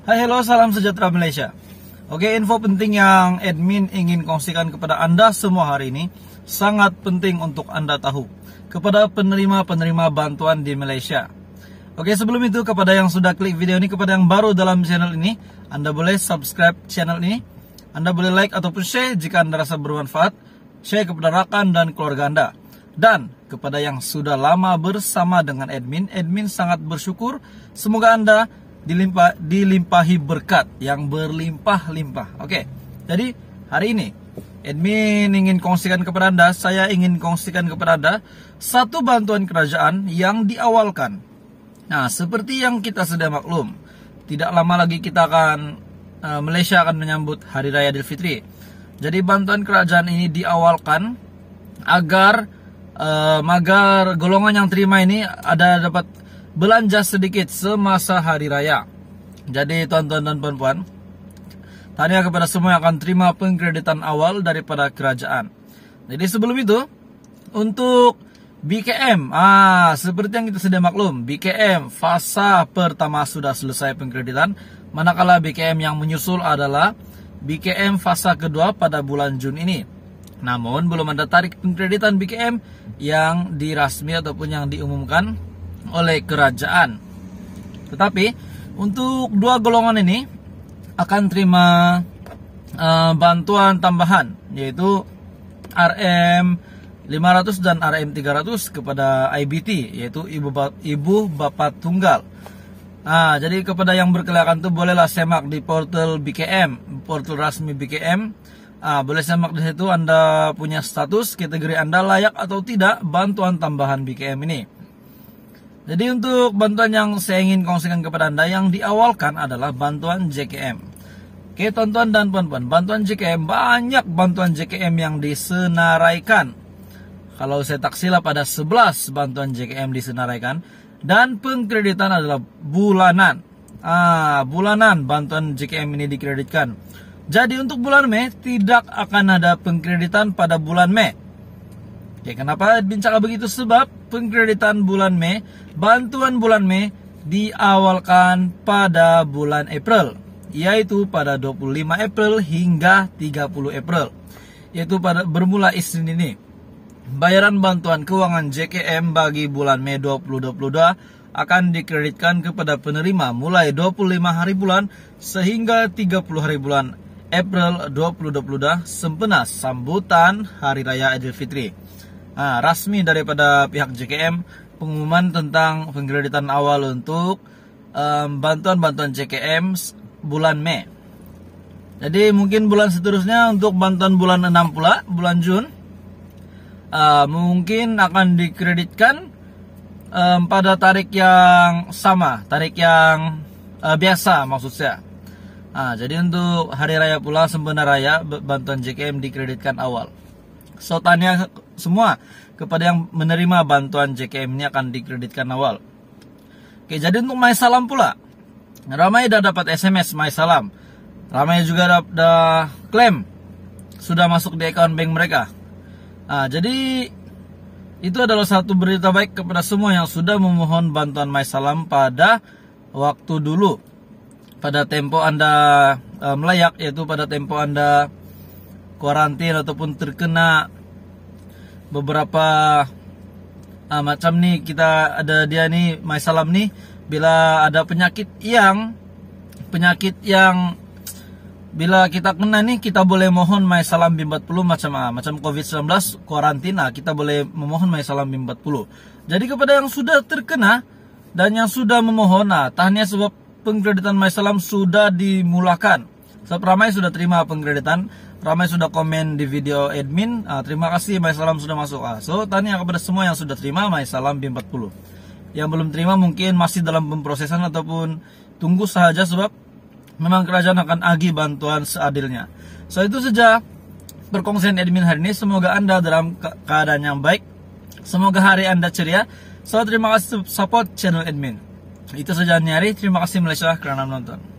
Hai hello, salam sejahtera Malaysia Oke info penting yang admin ingin kongsikan kepada anda semua hari ini Sangat penting untuk anda tahu Kepada penerima-penerima bantuan di Malaysia Oke sebelum itu kepada yang sudah klik video ini Kepada yang baru dalam channel ini Anda boleh subscribe channel ini Anda boleh like ataupun share jika anda rasa bermanfaat Share kepada rakan dan keluarga anda dan kepada yang sudah lama bersama dengan admin, admin sangat bersyukur. Semoga Anda dilimpah, dilimpahi berkat yang berlimpah-limpah. Oke, jadi hari ini admin ingin kongsikan kepada Anda, saya ingin kongsikan kepada Anda satu bantuan kerajaan yang diawalkan. Nah, seperti yang kita sudah maklum, tidak lama lagi kita akan eh, Malaysia akan menyambut Hari Raya Idul Fitri. Jadi bantuan kerajaan ini diawalkan agar uh, eh, agar golongan yang terima ini ada dapat belanja sedikit semasa hari raya. Jadi tuan-tuan dan puan-puan, tanya kepada semua yang akan terima pengkreditan awal daripada kerajaan. Jadi sebelum itu, untuk BKM, ah seperti yang kita sudah maklum, BKM fase pertama sudah selesai pengkreditan, manakala BKM yang menyusul adalah BKM fase kedua pada bulan Jun ini. Namun belum ada tarik pengkreditan BKM yang dirasmi ataupun yang diumumkan oleh kerajaan. Tetapi untuk dua golongan ini akan terima uh, bantuan tambahan yaitu RM 500 dan RM 300 kepada IBT yaitu ibu ibu bapak tunggal. Nah, jadi kepada yang berkelakan itu bolehlah semak di portal BKM, portal resmi BKM. Ah, boleh semak di situ Anda punya status kategori Anda layak atau tidak bantuan tambahan BKM ini. Jadi untuk bantuan yang saya ingin kongsikan kepada Anda yang diawalkan adalah bantuan JKM. Oke tonton dan puan-puan, bantuan JKM banyak bantuan JKM yang disenaraikan. Kalau saya tak pada 11 bantuan JKM disenaraikan dan pengkreditan adalah bulanan. Ah, bulanan bantuan JKM ini dikreditkan. Jadi untuk bulan Mei tidak akan ada pengkreditan pada bulan Mei. Ya kenapa bincang begitu? Sebab pengkreditan bulan Mei, bantuan bulan Mei diawalkan pada bulan April, yaitu pada 25 April hingga 30 April, yaitu pada bermula Isnin ini. Bayaran bantuan keuangan JKM bagi bulan Mei 2022 akan dikreditkan kepada penerima mulai 25 hari bulan sehingga 30 hari bulan April 2022 sempena sambutan Hari Raya Idul Fitri. Nah, rasmi daripada pihak JKM pengumuman tentang pengkreditan awal untuk bantuan-bantuan um, JKM bulan Mei. Jadi mungkin bulan seterusnya untuk bantuan bulan 6 pula, bulan Jun, uh, mungkin akan dikreditkan um, pada tarik yang sama, tarik yang uh, biasa maksudnya ah, jadi untuk hari raya pula sebenarnya raya bantuan JKM dikreditkan awal. So tanya semua kepada yang menerima bantuan JKM ini akan dikreditkan awal. Oke, jadi untuk My Salam pula. Ramai dah dapat SMS My Salam. Ramai juga dah klaim sudah masuk di account bank mereka. Nah, jadi itu adalah satu berita baik kepada semua yang sudah memohon bantuan My Salam pada waktu dulu pada tempo Anda eh, melayak yaitu pada tempo Anda kuarantin ataupun terkena beberapa uh, macam nih kita ada dia nih my salam nih bila ada penyakit yang penyakit yang bila kita kena nih kita boleh mohon my salam bim 40 macam ah, macam covid-19 karantina ah, kita boleh memohon my salam bim 40 jadi kepada yang sudah terkena dan yang sudah memohon nah tahniah sebab pengkreditan my salam sudah dimulakan sebab ramai sudah terima pengkreditan ramai sudah komen di video admin. Uh, terima kasih Mai Salam sudah masuk. Uh, so tanya kepada semua yang sudah terima Mai Salam B40. Yang belum terima mungkin masih dalam pemprosesan ataupun tunggu saja sebab memang kerajaan akan agi bantuan seadilnya. So itu saja perkongsian admin hari ini. Semoga Anda dalam keadaan yang baik. Semoga hari Anda ceria. So terima kasih support channel admin. Itu saja nyari. Terima kasih Malaysia karena menonton.